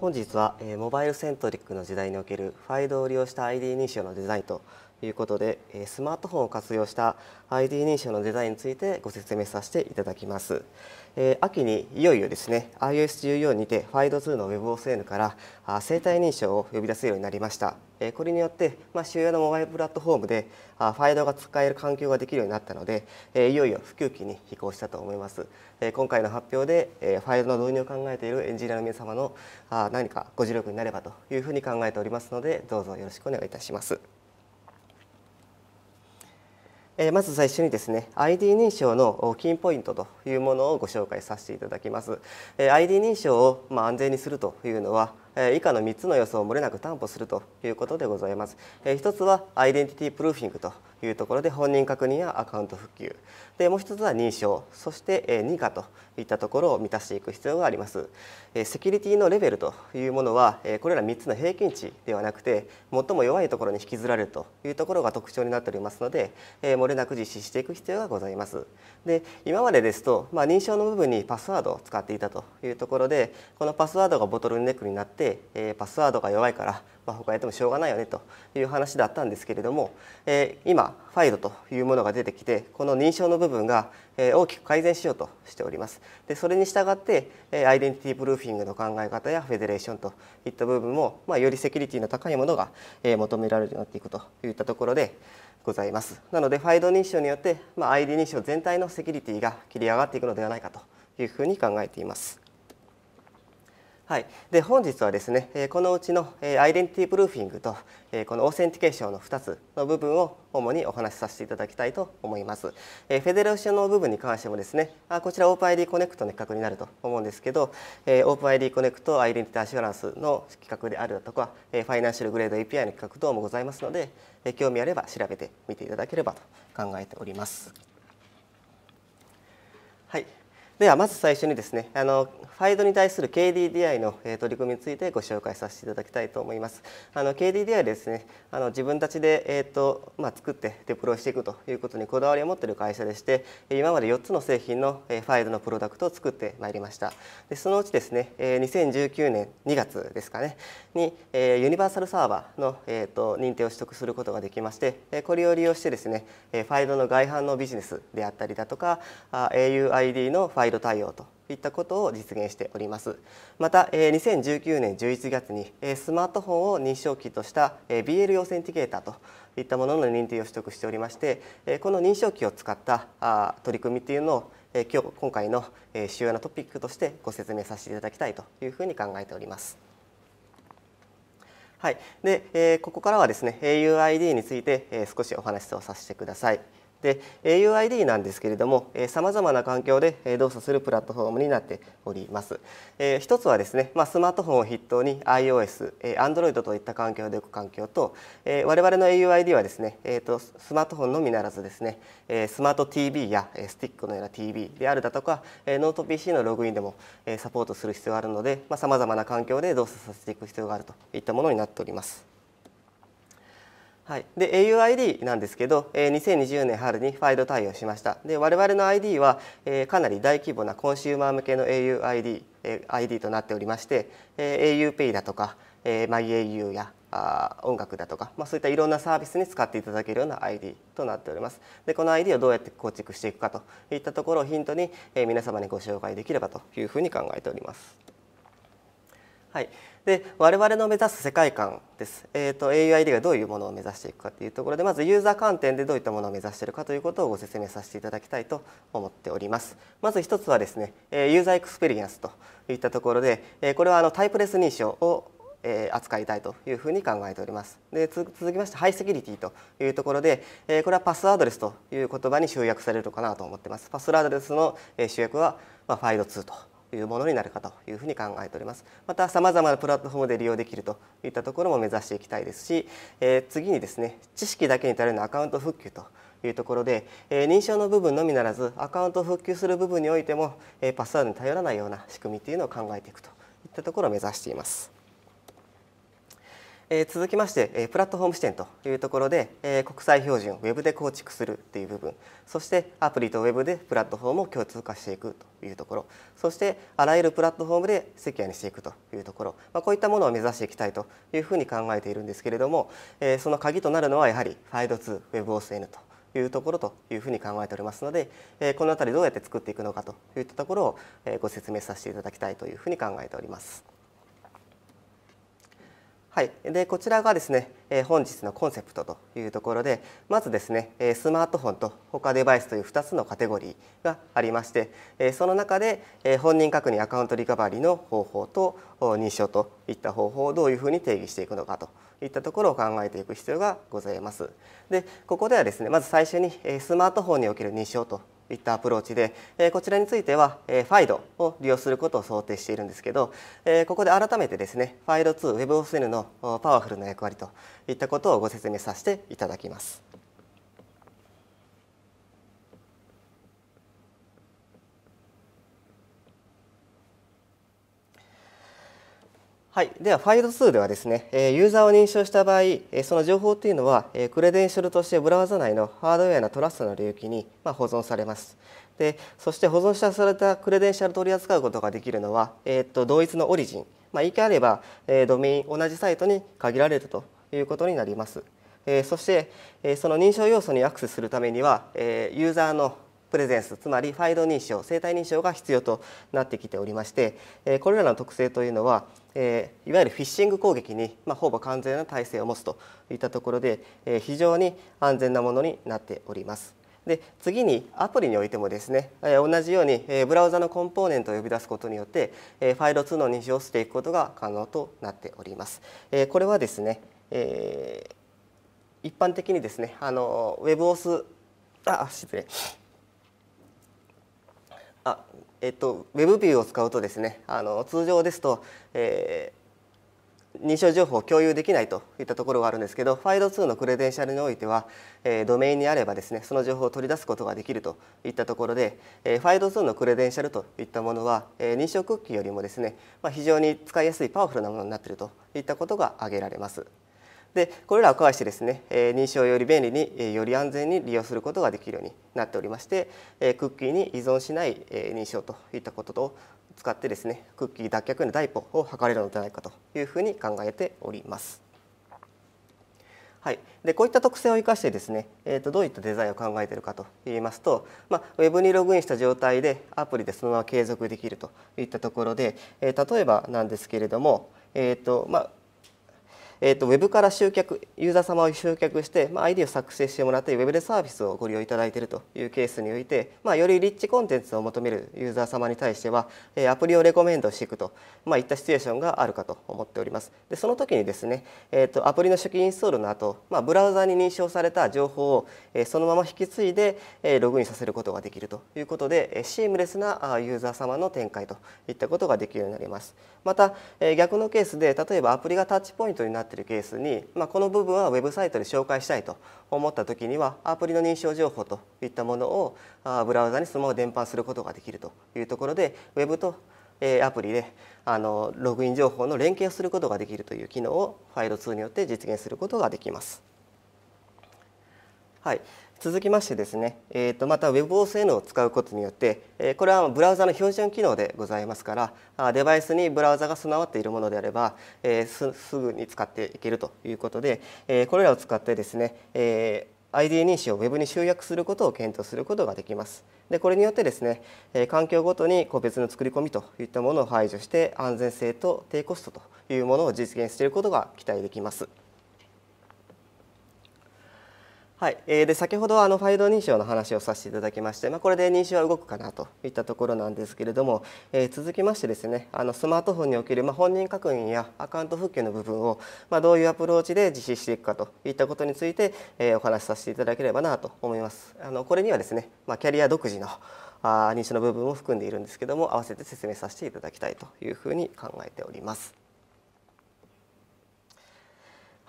本日は、えー、モバイルセントリックの時代におけるファイルを利用した ID 認証のデザインということでスマートフォンを活用した ID 認証のデザインについてご説明させていただきます。え秋にいよいよですね iOS14 にて FIDO2 の WebOSN から生体認証を呼び出すようになりました。えこれによって、まあ、主要なモバイルプラットフォームで FIDO が使える環境ができるようになったので、えいよいよ普及期に移行したと思います。え今回の発表で、え FIDO の導入を考えているエンジニアの皆様のあ何かご助力になればというふうに考えておりますのでどうぞよろしくお願いいたします。えまず最初にですね ID 認証のキーポイントというものをご紹介させていただきます、え ID 認証をま安全にするというのは以下の3つの要素をもれなく担保するということでございます。1つはアイデンティティプルーフィングというところで本人確認やアカウント復旧でもう一つは認証そして認可といったところを満たしていく必要がありますセキュリティのレベルというものはこれら3つの平均値ではなくて最も弱いところに引きずられるというところが特徴になっておりますので漏れなく実施していく必要がございますで今までですと、まあ、認証の部分にパスワードを使っていたというところでこのパスワードがボトルネックになってパスワードが弱いから、まあ、他やってもしょうがないよねという話だったんですけれども今ファイドというものが出てきてこの認証の部分が大きく改善しようとしておりますでそれに従ってアイデンティティプルーフィングの考え方やフェデレーションといった部分も、まあ、よりセキュリティの高いものが求められるようになっていくといったところでございますなのでファイド認証によって、まあ、ID 認証全体のセキュリティが切り上がっていくのではないかというふうに考えています。はい、で本日はですねこのうちのアイデンティティプルーフィングとこのオーセンティケーションの2つの部分を主にお話しさせていただきたいと思います。フェデレーションの部分に関してもですねこちら OpenID コネクトの企画になると思うんですけど OpenID コネクトアイデンティティアシュアランスの企画であるだとかファイナンシャルグレード API の企画等もございますので興味あれば調べてみていただければと考えております。はいではまず最初にですねあのファイドに対する KDDI の取り組みについてご紹介させていただきたいと思います。KDDI ですねあの自分たちで、えーとまあ、作ってデプロイしていくということにこだわりを持っている会社でして今まで4つの製品のファイドのプロダクトを作ってまいりましたでそのうちですね2019年2月ですかねにユニバーサルサーバーの、えーと、認定を取得することができましてこれを利用してですねファイドの外販のビジネスであったりだとか AUID のファイドイド対応といったことを実現しておりますまた2019年11月にスマートフォンを認証機とした BL オセンティケーターといったものの認定を取得しておりましてこの認証機を使った取り組みというのを今日今回の主要なトピックとしてご説明させていただきたいというふうに考えております。はい、で、えここからはですね AUID について、え少しお話をさせてください。で UID なんですけれどもさまざまな環境で動作するプラットフォームになっております、えー、一つはですね、まあ、スマートフォンを筆頭に iOS、Android といった環境で動く環境と、えー、我々の AUID はですね、えーと、スマートフォンのみならずですねスマート TV やスティックのような TV であるだとかノート PC のログインでもサポートする必要があるのでさまざ、まな環境で動作させていく必要があるといったものになっております。はい、で auID なんですけど、えー、2020年春にファイル対応しましたで我々の ID は、えー、かなり大規模なコンシューマー向けの auID、えー、ID となっておりまして、えー、auPay だとか、えー、MyAU やあ音楽だとか、まあ、そういったいろんなサービスに使っていただけるような ID となっておりますでこの ID をどうやって構築していくかといったところをヒントに、えー、皆様にご紹介できればというふうに考えております。はい、で我々の目指す世界観です、えーと、AUID がどういうものを目指していくかというところでまずユーザー観点でどういったものを目指しているかということをご説明させていただきたいと思っておりますまず一つはですねユーザーエクスペリエンスといったところでこれはあのタイプレス認証をえ扱いたいというふうに考えておりますで続きましてハイセキュリティというところで、えこれはパスアドレスという言葉に集約されるかなと思ってますパスードレスの集約は、まあ、ファイド2というものになるかというふうに考えておりますまたさまざまなプラットフォームで利用できるといったところも目指していきたいですし、え次にですね知識だけに頼るアカウント復旧というところで、え認証の部分のみならずアカウントを復旧する部分においても、えパスワードに頼らないような仕組みというのを考えていくといったところを目指しています。え続きまして、えプラットフォーム視点というところで、え国際標準を Web で構築するという部分そしてアプリと Web でプラットフォームを共通化していくというところそしてあらゆるプラットフォームでセキュアにしていくというところ、まこういったものを目指していきたいというふうに考えているんですけれども、えその鍵となるのはやはり FIDO2WebOSN というところというふうに考えておりますので、えこの辺りどうやって作っていくのかといったところを、えご説明させていただきたいというふうに考えております。はい、でこちらがですね、え本日のコンセプトというところでまずですね、えスマートフォンと他デバイスという2つのカテゴリーがありまして、えその中で、え本人確認アカウントリカバリーの方法と認証といった方法をどういうふうに定義していくのかといったところを考えていく必要がございます。でここではですねまず最初に、えスマートフォンにおける認証といったアプローチで、えー、こちらについては、えー、ファイドを利用することを想定しているんですけど、えー、ここで改めてですねファイド 2WebOSN のパワフルな役割といったことをご説明させていただきます。はい、ではファイル2ではですね、ユーザーを認証した場合、その情報というのはクレデンシャルとしてブラウザ内のハードウェアのトラストの領域に保存されます。でそして保存されたクレデンシャルを取り扱うことができるのは、えー、と同一のオリジン、まあ、言い換えれば、えドメイン同じサイトに限られるということになります。えそして、えその認証要素にアクセスするためには、えユーザーのプレゼンスつまりファイル認証生体認証が必要となってきておりましてこれらの特性というのはえー、いわゆるフィッシング攻撃に、まあ、ほぼ完全な体制を持つといったところで、えー、非常に安全なものになっております。で次にアプリにおいてもですね、え同じように、えブラウザのコンポーネントを呼び出すことによって、えファイル2の認証をしていくことが可能となっております。えこれはですね、え一般的にですねあの WebOS あ失礼あえっと、Web ビューを使うとですねあの通常ですと、えー、認証情報を共有できないといったところがあるんですけど FIDO2 のクレデンシャルにおいては、えー、ドメインにあればですねその情報を取り出すことができるといったところで、えー、FIDO2 のクレデンシャルといったものは、えー、認証クッキーよりもですね、まあ、非常に使いやすいパワフルなものになっているといったことが挙げられます。でこれらを加えしてですね認証をより便利により安全に利用することができるようになっておりましてクッキーに依存しない認証といったことを使ってですねクッキー脱却の第一歩を図れるのではないかというふうに考えております。はい、でこういった特性を生かしてですね、えー、とどういったデザインを考えているかといいますと、まあ、ウェブにログインした状態でアプリでそのまま継続できるといったところで、えー、例えばなんですけれども、えーとまあ、えーと、ウェブから集客ユーザー様を集客して、まあ、ID を作成してもらってウェブでサービスをご利用いただいているというケースにおいて、まあ、よりリッチコンテンツを求めるユーザー様に対しては、えー、アプリをレコメンドしていくと、まあ、いったシチュエーションがあるかと思っております。でその時にですね、えーと、とアプリの初期インストールの後、まあブラウザに認証された情報を、えー、そのまま引き継いで、えー、ログインさせることができるということで、えー、シームレスなユーザー様の展開といったことができるようになります。また、え逆のケースで例えばアプリがタッチポイントになっているケースに、まあ、この部分はウェブサイトで紹介したいと思った時にはアプリの認証情報といったものをあブラウザにそのまま伝播することができるというところでウェブとアプリであのログイン情報の連携をすることができるという機能をファイル2によって実現することができます。はい続きましてですね、えー、とまた WebOSN を使うことによって、えこれはブラウザの標準機能でございますからデバイスにブラウザが備わっているものであれば、えすぐに使っていけるということで、えこれらを使ってですね、え ID 認証を Web に集約することを検討することができます。でこれによってですね、え環境ごとに個別の作り込みといったものを排除して安全性と低コストというものを実現していることが期待できます。はいえー、で先ほどあのファイド認証の話をさせていただきまして、まあ、これで認証は動くかなといったところなんですけれども、えー、続きましてですねあのスマートフォンにおける、まあ、本人確認やアカウント復旧の部分を、まあ、どういうアプローチで実施していくかといったことについて、えー、お話しさせていただければなと思います。あのこれにはですね、まあ、キャリア独自のあ認証の部分を含んでいるんですけども合わせて説明させていただきたいというふうに考えております。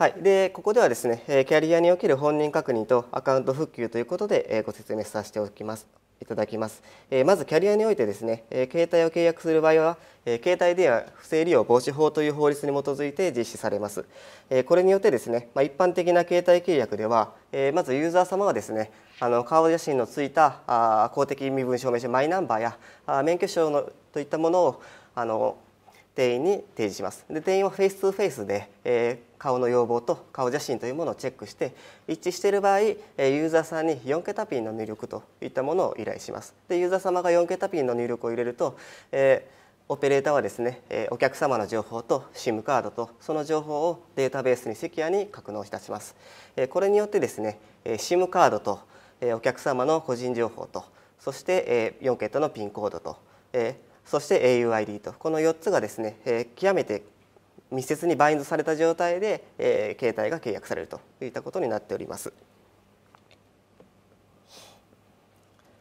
はい、でここではですね、えキャリアにおける本人確認とアカウント復旧ということで、えご説明させておきます。いただきます、えまずキャリアにおいてですね、え携帯を契約する場合は、え携帯電話不正利用防止法という法律に基づいて実施されます、えこれによってですね、ま一般的な携帯契約では、えまずユーザー様はですねあの顔写真のついたあ公的身分証明書マイナンバーやあ免許証のといったものをあの店員に提示しますで店員はフェイス2フェイスで、えー顔の要望と顔写真というものをチェックして一致している場合ユーザーさんに4桁ピンの入力といったものを依頼します。でユーザー様が4桁ピンの入力を入れると、えーオペレーターはですねお客様の情報と SIM カードとその情報をデータベースにセキュアに格納いたしますこれによってですね SIM カードとお客様の個人情報とそして4桁のピンコードとそして AUID とこの4つがですね極めて密接にバインドされた状態で、えー、携帯が契約されるといったことになっております。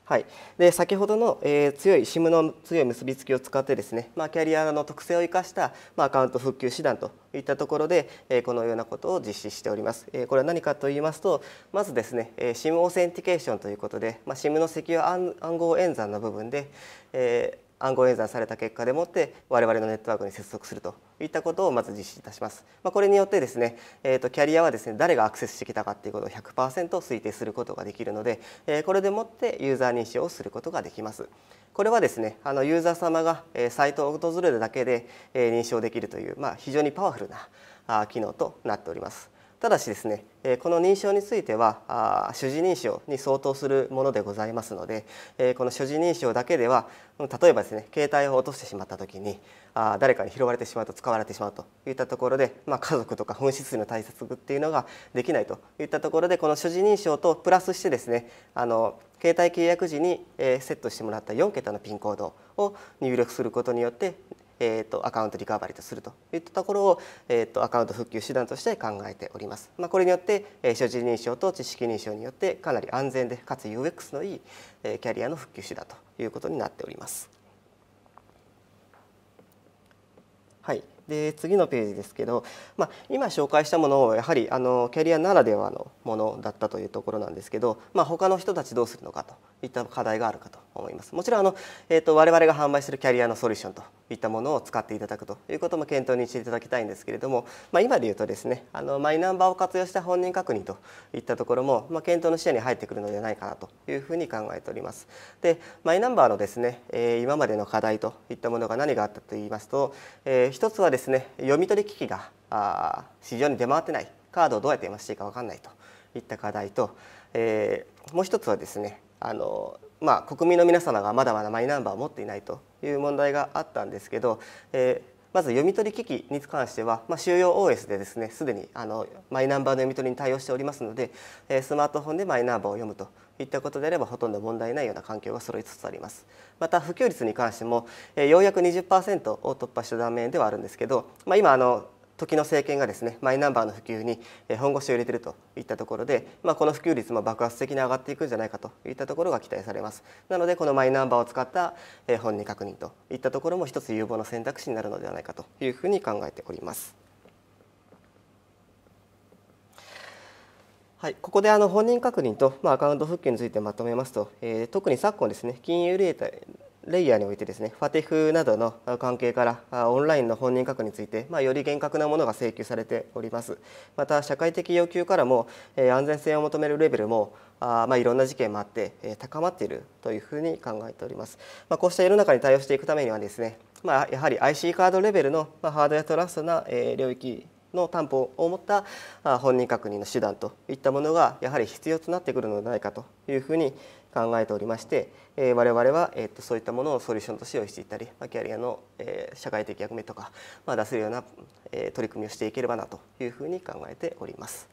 はい、で先ほどの、えー、強い SIM の強い結びつきを使ってですね、まあ、キャリアの特性を生かした、まあ、アカウント復旧手段といったところで、えー、このようなことを実施しております、えー、これは何かと言いますとまずですね、えー、SIM オーセンティケーションということで、まあ、SIM のセキュア暗号演算の部分で、えー暗号演算された結果でもって我々のネットワークに接続するといったことをまず実施いたします。まあ、これによってですね、えー、とキャリアはですね誰がアクセスしてきたかっていうことを100%推定することができるので、えー、これでもってユーザー認証をすることができます。これはですねあのユーザー様がサイトを訪れるだけで認証できるという、まあ、非常にパワフルな機能となっております。ただしですねこの認証については所持認証に相当するものでございますのでこの所持認証だけでは例えばですね携帯を落としてしまった時に誰かに拾われてしまうと使われてしまうといったところで、まあ、家族とか紛失の対策っていうのができないといったところでこの所持認証とプラスしてですねあの携帯契約時にセットしてもらった4桁のピンコードを入力することによってえーと、アカウントリカバリーとするといったところを、えーと、とアカウント復旧手段として考えております。まあ、これによって、えー、所持認証と知識認証によってかなり安全でかつ UX のいい、えー、キャリアの復旧手段ということになっております。はいで次のページですけど、まあ、今紹介したものをやはりあのキャリアならではのものだったというところなんですけど、まあ、他の人たちどうするのかといった課題があるかと思いますもちろんあの、えーと、我々が販売するキャリアのソリューションといったものを使っていただくということも検討にしていただきたいんですけれども、まあ、今で言うとですねあのマイナンバーを活用した本人確認といったところも、まあ、検討の視野に入ってくるのではないかなというふうに考えておりますでマイナンバーのですね、えー、今までの課題といったものが何があったと言いますと、えー、一つはです、ねですね読み取り機器があ市場に出回ってないカードをどうやって読ませていいか分かんないといった課題と、えー、もう一つはですねあの、まあ、国民の皆様がまだまだマイナンバーを持っていないという問題があったんですけど、えーまず読み取り機器に関しては、まあ、収容 OS でですねすでにあのマイナンバーの読み取りに対応しておりますので、えー、スマートフォンでマイナンバーを読むといったことであればほとんど問題ないような環境が揃いつつありますまた普及率に関しても、えー、ようやく20%を突破した断面ではあるんですけど、まあ、今あの時の政権がですねマイナンバーの普及に本腰を入れているといったところで、まあ、この普及率も爆発的に上がっていくんじゃないかといったところが期待されますなのでこのマイナンバーを使った本人確認といったところも一つ有望な選択肢になるのではないかというふうに考えております。はい、ここであの本人確認と、まあ、アカウント復旧についてまとめますと、えー、特に昨今ですね金融レータレイヤーにおいてですね f a t フなどの関係からオンラインの本人確認について、まあ、より厳格なものが請求されておりますまた社会的要求からも、え安全性を求めるレベルもあまあ、いろんな事件もあって、え高まっているというふうに考えております、まあ、こうした世の中に対応していくためにはですね、まあ、やはり IC カードレベルの、まハードウェアトラストな、え領域の担保を持った本人確認の手段といったものがやはり必要となってくるのではないかというふうに考えておりまして、えー、我々は、えー、とそういったものをソリューションとして用意していったり、まあ、キャリアの、えー、社会的役目とか、まあ、出せるような、えー、取り組みをしていければなというふうに考えております。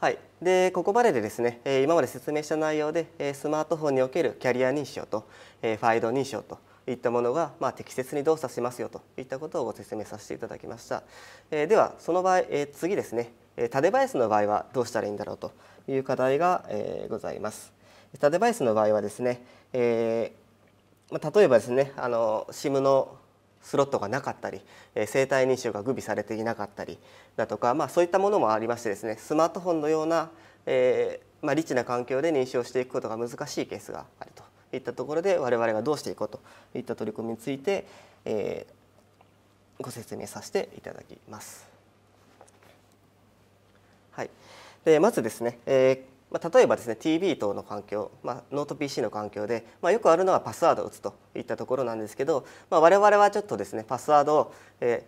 はい、でここまででですね、えー、今まで説明した内容で、えー、スマートフォンにおけるキャリア認証と、えー、ファイド認証といったものが、まあ、適切に動作しますよといったことをご説明させていただきました。えー、ではその場合、えー、次ですねイスの場合はどうしたらいいんだろうという課題が、えー、ございます。イスの場合はですね、えー、まあ、例えばですねあの SIM のスロットがなかったり、えー、生体認証が具備されていなかったりだとか、まあ、そういったものもありましてですねスマートフォンのような、えー、まあ、リッチな環境で認証していくことが難しいケースがあるといったところで我々がどうしていこうといった取り組みについて、えご説明させていただきます。はい、でまずですね、えーまあ、例えばですね TV 等の環境、まあ、ノート PC の環境で、まあ、よくあるのはパスワードを打つといったところなんですけど、まあ、我々はちょっとですねパスワードを、え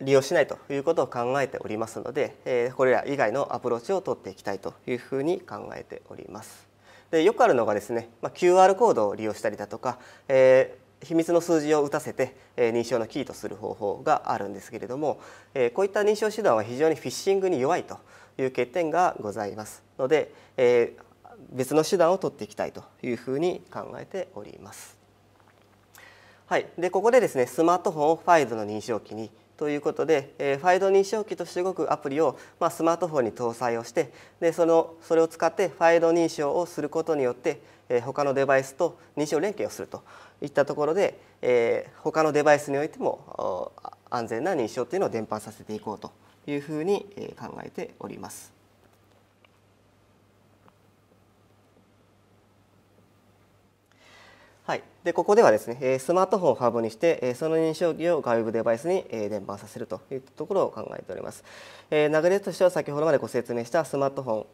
ー、利用しないということを考えておりますので、えー、これら以外のアプローチを取っていきたいというふうに考えております。でよくあるのがですね、まあ、QR コードを利用したりだとか、えー秘密の数字を打たせて認証のキーとする方法があるんですけれどもこういった認証手段は非常にフィッシングに弱いという欠点がございますので別の手段を取っていきたいというふうに考えております。はい、でここでですねスマートフォンをファイドの認証機にということで、えファイド認証機として動くアプリを、まあ、スマートフォンに搭載をしてでそのそれを使ってファイド認証をすることによってえ他のデバイスと認証連携をするといったところで、え他のデバイスにおいても安全な認証というのを伝播させていこうというふうに考えております。はい、でここではですねスマートフォンをファブにしてその認証機を外部デバイスに伝播させるといったところを考えております流れとしては先ほどまでご説明したスマートフォン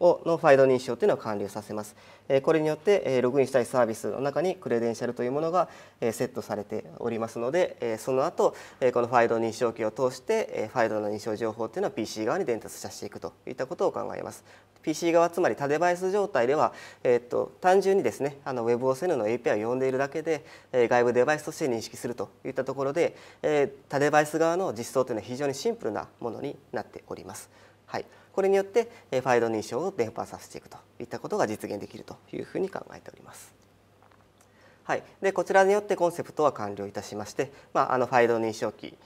をのファイド認証というのを完了させます。これによってログインしたいサービスの中にクレデンシャルというものがセットされておりますのでその後このファイド認証機を通してファイドの認証情報というのは PC 側に伝達させていくといったことを考えます。PC 側つまり他デバイス状態では、えっと、単純にですねあの WebOSN の API を呼んでいるだけで、え外部デバイスとして認識するといったところで、え他デバイス側の実装というのは非常にシンプルなものになっております。はい、これによってファイド認証を伝播させていくといったことが実現できるというふうに考えております。はい、でこちらによってコンセプトは完了いたしまして、まあ、あのファイド認証機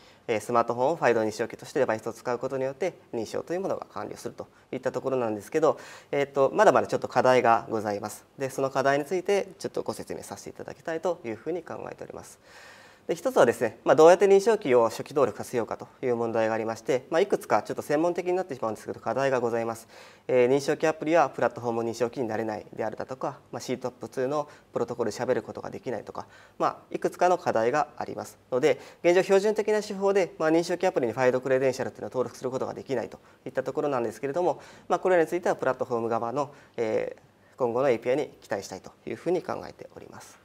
スマートフォンをファイド認証機としてデバイスを使うことによって認証というものが完了するといったところなんですけど、えーと、とまだまだちょっと課題がございますでその課題についてちょっとご説明させていただきたいというふうに考えております。で一つはですね、まあ、どうやって認証機を初期動力させようかという問題がありまして、まあ、いくつかちょっと専門的になってしまうんですけど課題がございます、えー、認証機アプリはプラットフォーム認証機になれないであるだとか、まあ、C トップ2のプロトコルでべることができないとか、まあ、いくつかの課題がありますので現状標準的な手法で、まあ、認証機アプリにファイドクレデンシャルというのを登録することができないといったところなんですけれども、まあ、これらについてはプラットフォーム側の、えー、今後の API に期待したいというふうに考えております。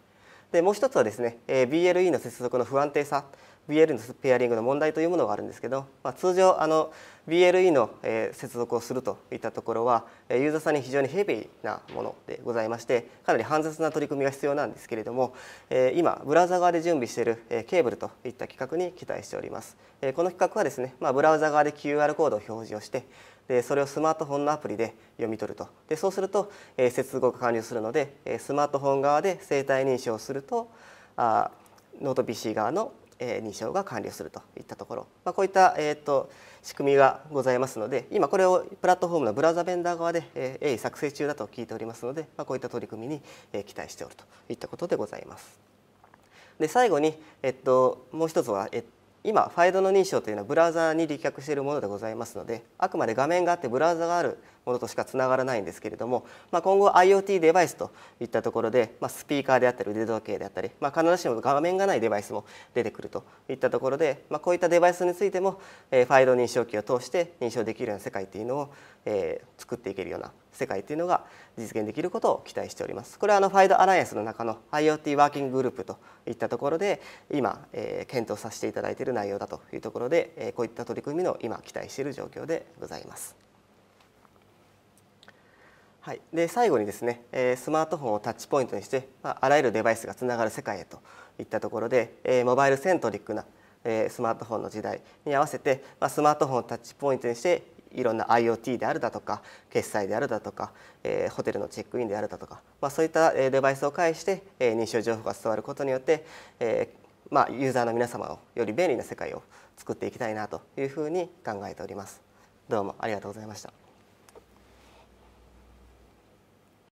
でもう一つはですね、えー、BLE の接続の不安定さ BL のペアリングの問題というものがあるんですけど、まあ、通常あの BLE の、えー、接続をするといったところはユーザーさんに非常にヘビーなものでございましてかなり煩雑な取り組みが必要なんですけれども、えー、今ブラウザ側で準備している、えー、ケーブルといった企画に期待しております、えー、この企画はですね、まあ、ブラウザ側で QR コードを表示をしてでそれをスマートフォンのアプリで読み取るとでそうすると、えー、接続が完了するので、えー、スマートフォン側で生体認証をするとあーノート PC 側の、えー、認証が完了するといったところ、まあ、こういった、えーと、と仕組みがございますので今これをプラットフォームのブラウザベンダー側で、えー、鋭意作成中だと聞いておりますので、まあ、こういった取り組みに、えー、期待しておるといったことでございます。で最後に、えっと、もう一つは、えっと今ファイドの認証というのはブラウザに立脚しているものでございますのであくまで画面があってブラウザがあるものとしかつながらないんですけれども、まあ、今後 IoT デバイスといったところで、まあ、スピーカーであったり腕時計であったり、まあ、必ずしも画面がないデバイスも出てくるといったところで、まあ、こういったデバイスについても、えー、ファイド認証機を通して認証できるような世界というのを、え作っていけるような世界というのが実現できることを期待しております。これはあのファイドアライアンスの中の IoT ワーキンググループといったところで今、えー、検討させていただいている内容だというところで、えー、こういった取り組みの今期待している状況でございます。はい、で最後にですね、えー、スマートフォンをタッチポイントにして、まあ、あらゆるデバイスがつながる世界へといったところで、えー、モバイルセントリックなスマートフォンの時代に合わせてスマートフォンをタッチポイントにしていろんな IoT であるだとか決済であるだとか、えー、ホテルのチェックインであるだとか、まあ、そういったデバイスを介して、えー、認証情報が伝わることによって、えー、まあ、ユーザーの皆様をより便利な世界を作っていきたいなというふうに考えております。どうもありがとうございました。